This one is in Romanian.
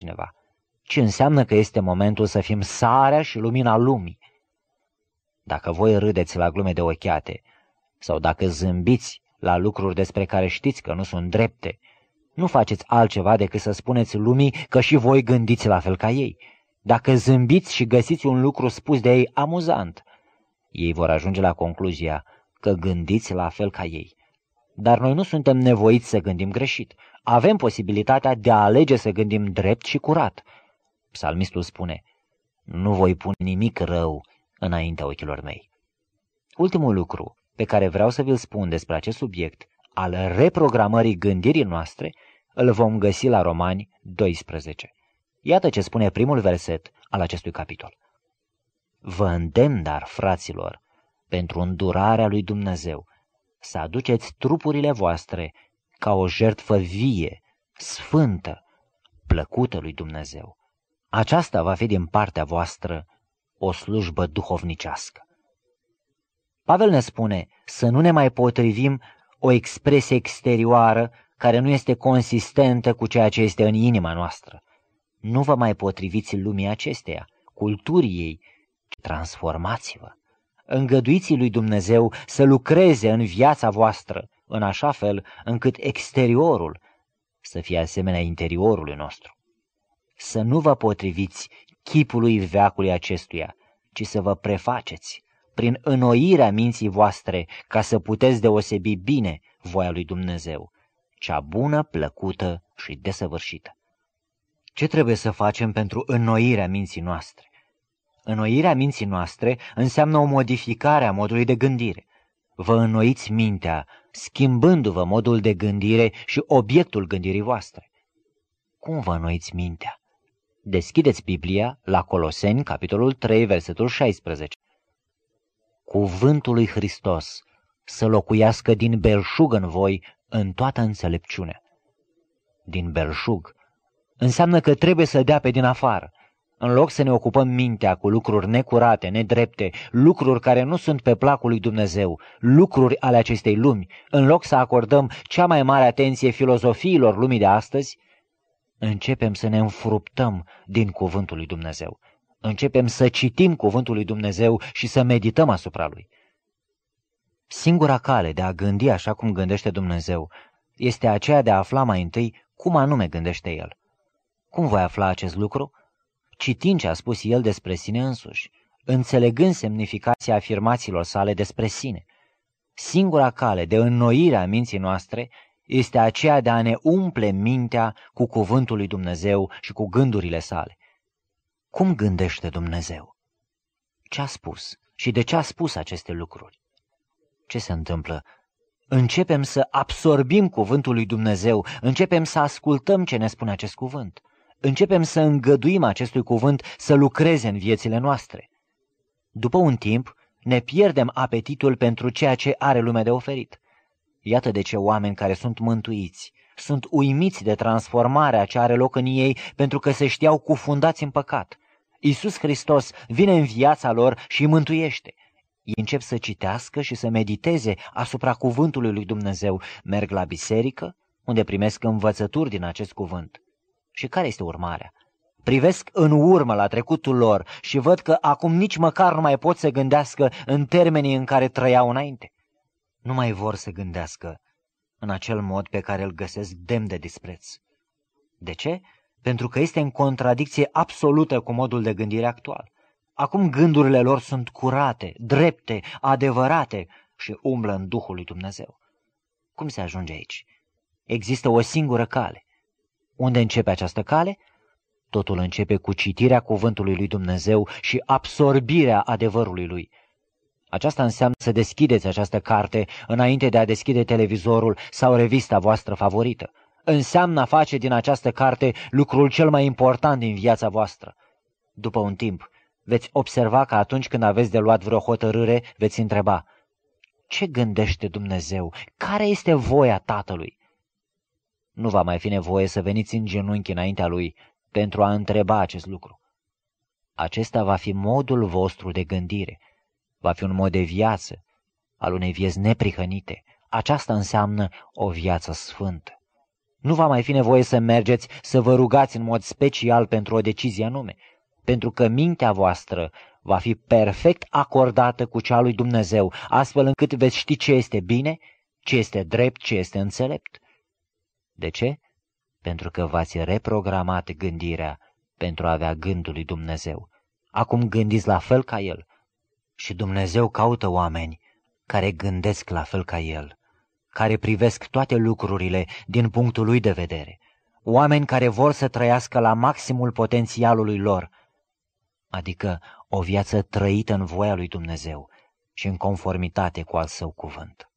cineva, ci înseamnă că este momentul să fim sarea și lumina lumii. Dacă voi râdeți la glume de ochiate sau dacă zâmbiți la lucruri despre care știți că nu sunt drepte, nu faceți altceva decât să spuneți lumii că și voi gândiți la fel ca ei. Dacă zâmbiți și găsiți un lucru spus de ei amuzant, ei vor ajunge la concluzia că gândiți la fel ca ei. Dar noi nu suntem nevoiți să gândim greșit. Avem posibilitatea de a alege să gândim drept și curat. Psalmistul spune, nu voi pune nimic rău înaintea ochilor mei. Ultimul lucru pe care vreau să vi-l spun despre acest subiect al reprogramării gândirii noastre îl vom găsi la Romani 12. Iată ce spune primul verset al acestui capitol. Vă îndemn, dar, fraților, pentru îndurarea lui Dumnezeu, să aduceți trupurile voastre ca o jertfă vie, sfântă, plăcută lui Dumnezeu. Aceasta va fi din partea voastră o slujbă duhovnicească. Pavel ne spune să nu ne mai potrivim o expresie exterioară care nu este consistentă cu ceea ce este în inima noastră. Nu vă mai potriviți lumii acesteia, culturii ei, transformați-vă îngăduiți lui Dumnezeu să lucreze în viața voastră, în așa fel încât exteriorul să fie asemenea interiorului nostru. Să nu vă potriviți chipului veacului acestuia, ci să vă prefaceți prin înnoirea minții voastre ca să puteți deosebi bine voia lui Dumnezeu, cea bună, plăcută și desăvârșită. Ce trebuie să facem pentru înnoirea minții noastre? Înnoirea minții noastre înseamnă o modificare a modului de gândire. Vă înnoiți mintea, schimbându-vă modul de gândire și obiectul gândirii voastre. Cum vă înnoiți mintea? Deschideți Biblia la Coloseni, capitolul 3, versetul 16. Cuvântul lui Hristos să locuiască din belșug în voi în toată înțelepciunea. Din belșug înseamnă că trebuie să dea pe din afară, în loc să ne ocupăm mintea cu lucruri necurate, nedrepte, lucruri care nu sunt pe placul lui Dumnezeu, lucruri ale acestei lumi, în loc să acordăm cea mai mare atenție filozofiilor lumii de astăzi, începem să ne înfruptăm din cuvântul lui Dumnezeu. Începem să citim cuvântul lui Dumnezeu și să medităm asupra lui. Singura cale de a gândi așa cum gândește Dumnezeu este aceea de a afla mai întâi cum anume gândește El. Cum voi afla acest lucru? citind ce a spus el despre sine însuși, înțelegând semnificația afirmațiilor sale despre sine. Singura cale de înnoire a minții noastre este aceea de a ne umple mintea cu cuvântul lui Dumnezeu și cu gândurile sale. Cum gândește Dumnezeu? Ce a spus și de ce a spus aceste lucruri? Ce se întâmplă? Începem să absorbim cuvântul lui Dumnezeu, începem să ascultăm ce ne spune acest cuvânt începem să îngăduim acestui cuvânt să lucreze în viețile noastre. După un timp, ne pierdem apetitul pentru ceea ce are lumea de oferit. Iată de ce oameni care sunt mântuiți sunt uimiți de transformarea ce are loc în ei pentru că se știau cufundați în păcat. Iisus Hristos vine în viața lor și îi mântuiește. Ei încep să citească și să mediteze asupra cuvântului lui Dumnezeu. Merg la biserică, unde primesc învățături din acest cuvânt. Și care este urmarea? Privesc în urmă la trecutul lor și văd că acum nici măcar nu mai pot să gândească în termenii în care trăiau înainte. Nu mai vor să gândească în acel mod pe care îl găsesc demn de dispreț. De ce? Pentru că este în contradicție absolută cu modul de gândire actual. Acum gândurile lor sunt curate, drepte, adevărate și umblă în Duhul lui Dumnezeu. Cum se ajunge aici? Există o singură cale, unde începe această cale? Totul începe cu citirea cuvântului lui Dumnezeu și absorbirea adevărului lui. Aceasta înseamnă să deschideți această carte înainte de a deschide televizorul sau revista voastră favorită. Înseamnă a face din această carte lucrul cel mai important din viața voastră. După un timp, veți observa că atunci când aveți de luat vreo hotărâre, veți întreba, ce gândește Dumnezeu? Care este voia Tatălui? Nu va mai fi nevoie să veniți în genunchi înaintea lui pentru a întreba acest lucru. Acesta va fi modul vostru de gândire, va fi un mod de viață, al unei vieți neprihănite. Aceasta înseamnă o viață sfântă. Nu va mai fi nevoie să mergeți să vă rugați în mod special pentru o decizie anume, pentru că mintea voastră va fi perfect acordată cu cea lui Dumnezeu, astfel încât veți ști ce este bine, ce este drept, ce este înțelept. De ce? Pentru că v-ați reprogramat gândirea pentru a avea gândul lui Dumnezeu. Acum gândiți la fel ca El. Și Dumnezeu caută oameni care gândesc la fel ca El, care privesc toate lucrurile din punctul lui de vedere, oameni care vor să trăiască la maximul potențialului lor, adică o viață trăită în voia lui Dumnezeu și în conformitate cu al său cuvânt.